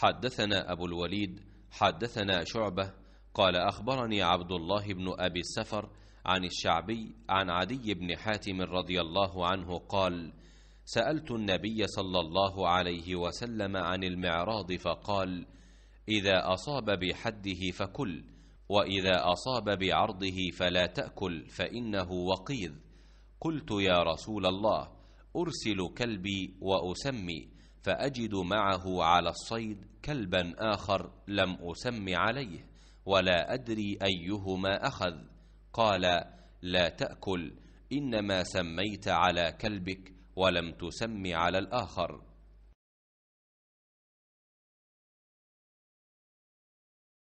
حدثنا أبو الوليد حدثنا شعبة قال أخبرني عبد الله بن أبي السفر عن الشعبي عن عدي بن حاتم رضي الله عنه قال سألت النبي صلى الله عليه وسلم عن المعراض فقال إذا أصاب بحده فكل وإذا أصاب بعرضه فلا تأكل فإنه وقيذ قلت يا رسول الله أرسل كلبي وأسمي فأجد معه على الصيد كلبا آخر لم أسم عليه ولا أدري أيهما أخذ قال لا تأكل إنما سميت على كلبك ولم تسم على الآخر